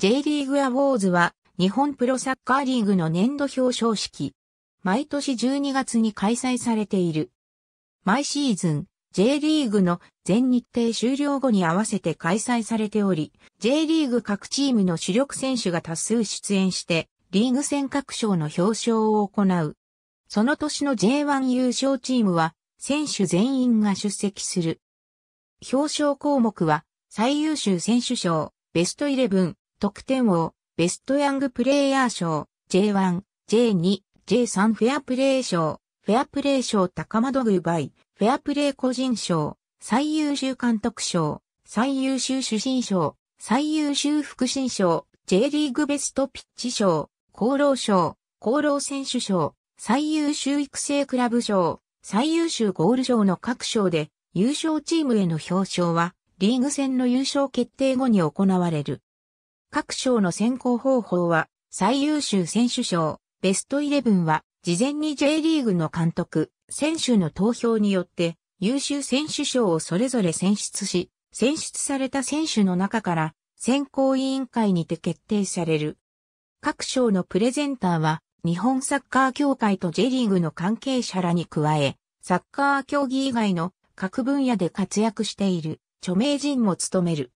J リーグアウォーズは日本プロサッカーリーグの年度表彰式。毎年12月に開催されている。毎シーズン J リーグの全日程終了後に合わせて開催されており、J リーグ各チームの主力選手が多数出演して、リーグ戦各賞の表彰を行う。その年の J1 優勝チームは、選手全員が出席する。表彰項目は、最優秀選手賞、ベストイレブン、得点王、ベストヤングプレイヤー賞、J1、J2、J3 フェアプレー賞、フェアプレー賞高窓具倍、フェアプレー個人賞、最優秀監督賞、最優秀主審賞、最優秀副審賞、J リーグベストピッチ賞、功労賞、功労選手賞、最優秀育成クラブ賞、最優秀ゴール賞の各賞で優勝チームへの表彰はリーグ戦の優勝決定後に行われる。各賞の選考方法は、最優秀選手賞、ベストイレブンは、事前に J リーグの監督、選手の投票によって、優秀選手賞をそれぞれ選出し、選出された選手の中から、選考委員会にて決定される。各賞のプレゼンターは、日本サッカー協会と J リーグの関係者らに加え、サッカー競技以外の各分野で活躍している著名人も務める。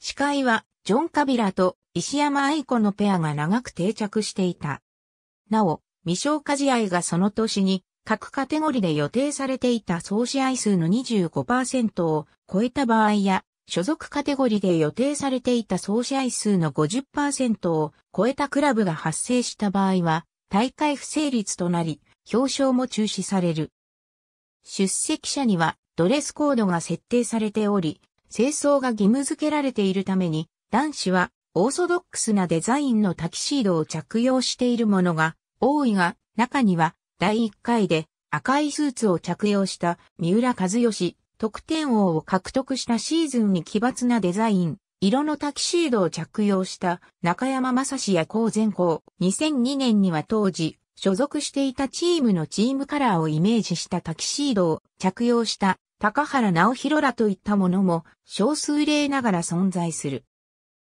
司会はジョン・カビラと石山愛子のペアが長く定着していた。なお、未消化試合がその年に各カテゴリで予定されていた総試合数の25%を超えた場合や、所属カテゴリで予定されていた総試合数の50%を超えたクラブが発生した場合は、大会不成立となり、表彰も中止される。出席者にはドレスコードが設定されており、清掃が義務付けられているために、男子はオーソドックスなデザインのタキシードを着用しているものが多いが、中には第1回で赤いスーツを着用した三浦和義、得点王を獲得したシーズンに奇抜なデザイン、色のタキシードを着用した中山正史や高前高、2002年には当時、所属していたチームのチームカラーをイメージしたタキシードを着用した高原直弘らといったものも少数例ながら存在する。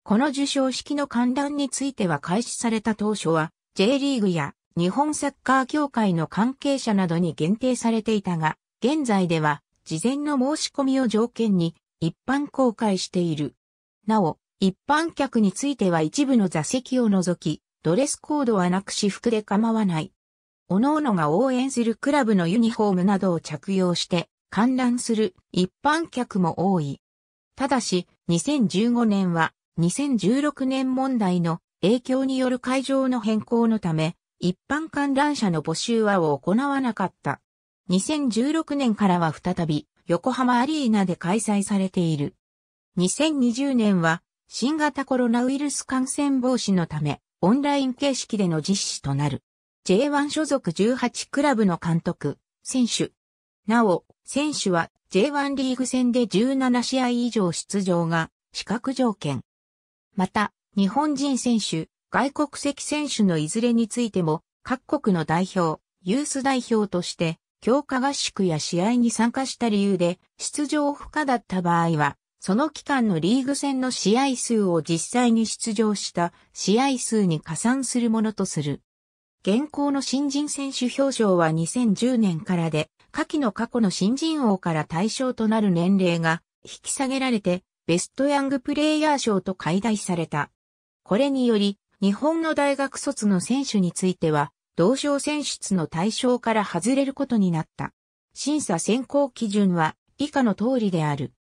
この受賞式の観覧については開始された当初は、J リーグや日本サッカー協会の関係者などに限定されていたが、現在では事前の申し込みを条件に一般公開している。なお、一般客については一部の座席を除き、ドレスコードはなく私服で構わない。各々が応援するクラブのユニフォームなどを着用して観覧する一般客も多い。ただし、2015年は2016年問題の影響による会場の変更のため、一般観覧車の募集は行わなかった。2016年からは再び横浜アリーナで開催されている。2020年は新型コロナウイルス感染防止のためオンライン形式での実施となる。J1 所属18クラブの監督、選手。なお、選手は J1 リーグ戦で17試合以上出場が資格条件。また、日本人選手、外国籍選手のいずれについても、各国の代表、ユース代表として、強化合宿や試合に参加した理由で、出場不可だった場合は、その期間のリーグ戦の試合数を実際に出場した試合数に加算するものとする。現行の新人選手表彰は2010年からで、下記の過去の新人王から対象となる年齢が引き下げられて、ベストヤングプレイヤー賞と解題された。これにより、日本の大学卒の選手については、同賞選出の対象から外れることになった。審査選考基準は以下の通りである。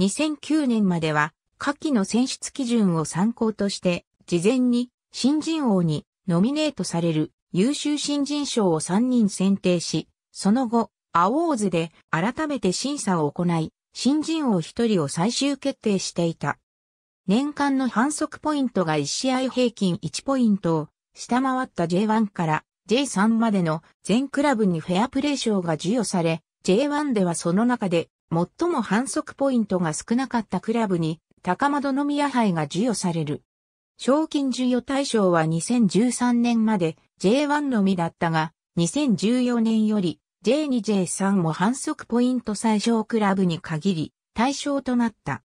2009年までは、下記の選出基準を参考として、事前に新人王にノミネートされる優秀新人賞を3人選定し、その後、アウォーズで改めて審査を行い、新人王1人を最終決定していた。年間の反則ポイントが1試合平均1ポイントを下回った J1 から J3 までの全クラブにフェアプレー賞が授与され、J1 ではその中で最も反則ポイントが少なかったクラブに高円宮杯が授与される。賞金授与対象は2013年まで J1 のみだったが、2014年より J2J3 も反則ポイント最小クラブに限り対象となった。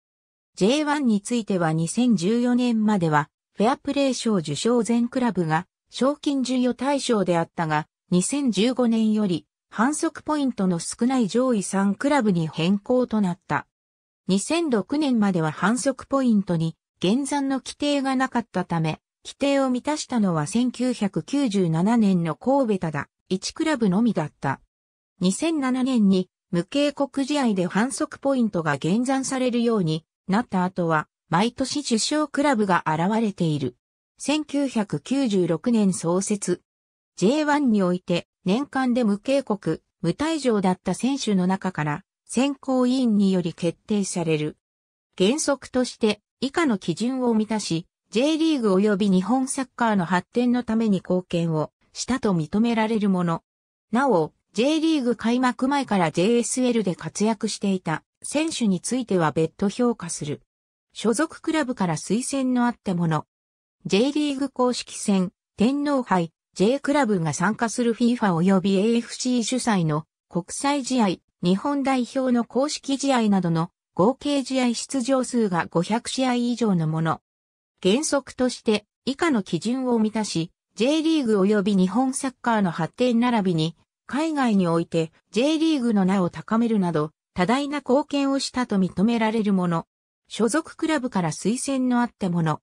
J1 については2014年まではフェアプレー賞受賞全クラブが賞金授与対象であったが2015年より反則ポイントの少ない上位3クラブに変更となった。2006年までは反則ポイントに減算の規定がなかったため、規定を満たしたのは1997年の神戸ただ1クラブのみだった。2007年に無警告試合で反則ポイントが減算されるようになった後は、毎年受賞クラブが現れている。1996年創設。J1 において年間で無警告、無退場だった選手の中から選考委員により決定される。原則として以下の基準を満たし、J リーグ及び日本サッカーの発展のために貢献をしたと認められるもの。なお、J リーグ開幕前から JSL で活躍していた選手については別途評価する。所属クラブから推薦のあったもの。J リーグ公式戦、天皇杯、J クラブが参加する FIFA 及び AFC 主催の国際試合、日本代表の公式試合などの合計試合出場数が500試合以上のもの。原則として以下の基準を満たし、J リーグ及び日本サッカーの発展並びに海外において J リーグの名を高めるなど、多大な貢献をしたと認められるもの。所属クラブから推薦のあったもの。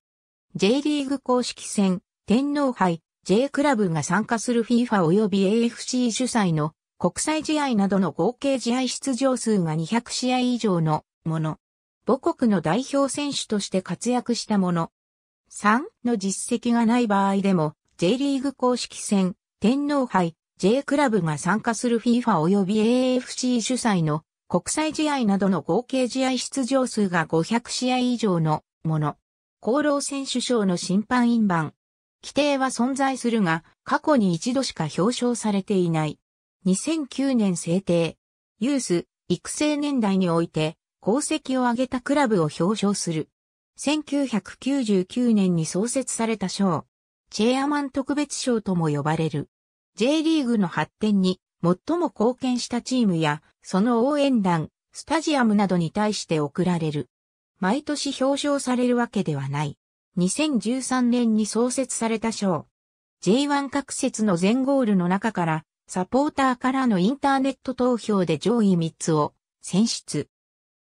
J リーグ公式戦、天皇杯、J クラブが参加する FIFA 及び AFC 主催の国際試合などの合計試合出場数が200試合以上のもの。母国の代表選手として活躍したもの。3の実績がない場合でも J リーグ公式戦、天皇杯、J クラブが参加する FIFA 及び AFC 主催の国際試合などの合計試合出場数が500試合以上のもの。厚労選手賞の審判員版。規定は存在するが、過去に一度しか表彰されていない。2009年制定。ユース、育成年代において、功績を挙げたクラブを表彰する。1999年に創設された賞。チェアマン特別賞とも呼ばれる。J リーグの発展に最も貢献したチームや、その応援団、スタジアムなどに対して贈られる。毎年表彰されるわけではない。2013年に創設された賞。J1 各節の全ゴールの中から、サポーターからのインターネット投票で上位3つを選出。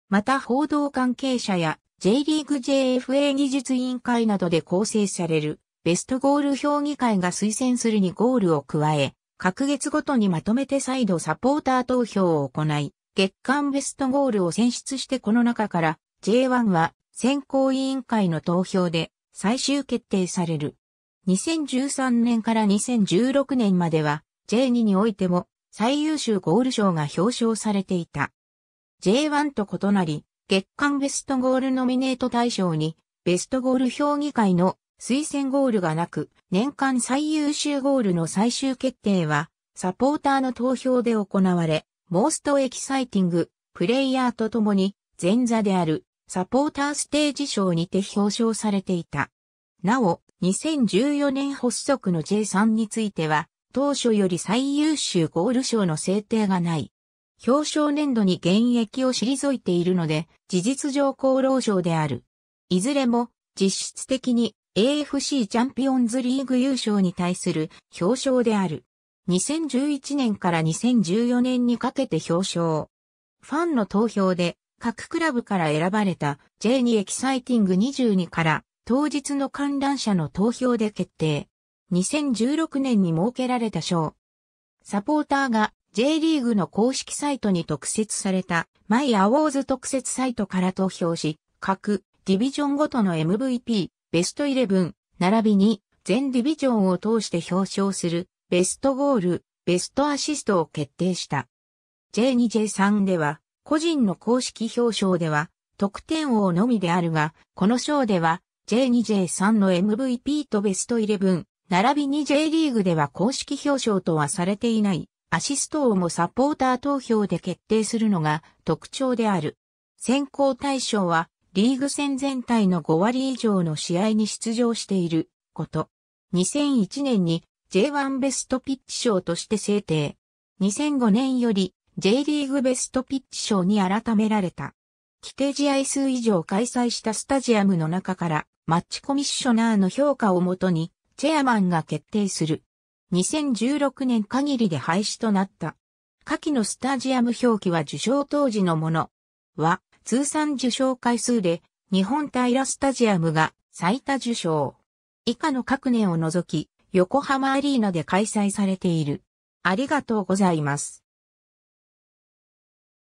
また報道関係者や J リーグ JFA 技術委員会などで構成されるベストゴール評議会が推薦するにゴールを加え、各月ごとにまとめて再度サポーター投票を行い、月間ベストゴールを選出してこの中から J1 は選考委員会の投票で最終決定される。2013年から2016年までは J2 においても最優秀ゴール賞が表彰されていた。J1 と異なり、月間ベストゴールノミネート対象にベストゴール評議会の推薦ゴールがなく、年間最優秀ゴールの最終決定は、サポーターの投票で行われ、モーストエキサイティング、プレイヤーと共に、前座である、サポーターステージ賞にて表彰されていた。なお、2014年発足の J3 については、当初より最優秀ゴール賞の制定がない。表彰年度に現役を退いているので、事実上厚労省である。いずれも、実質的に AFC チャンピオンズリーグ優勝に対する表彰である。2011年から2014年にかけて表彰。ファンの投票で各クラブから選ばれた J2 エキサイティング22から当日の観覧者の投票で決定。2016年に設けられた賞。サポーターが J リーグの公式サイトに特設されたマイアウォーズ特設サイトから投票し、各ディビジョンごとの MVP、ベスト11、並びに全ディビジョンを通して表彰するベストゴール、ベストアシストを決定した。J2J3 では、個人の公式表彰では、得点王のみであるが、この賞では、J2J3 の MVP とベスト11、並びに J リーグでは公式表彰とはされていない、アシスト王もサポーター投票で決定するのが特徴である。選考対象は、リーグ戦全体の5割以上の試合に出場していること。2001年に J1 ベストピッチ賞として制定。2005年より J リーグベストピッチ賞に改められた。規定試合数以上開催したスタジアムの中からマッチコミッショナーの評価をもとにチェアマンが決定する。2016年限りで廃止となった。下記のスタジアム表記は受賞当時のものは通算受賞回数で日本平スタジアムが最多受賞。以下の各年を除き横浜アリーナで開催されている。ありがとうございます。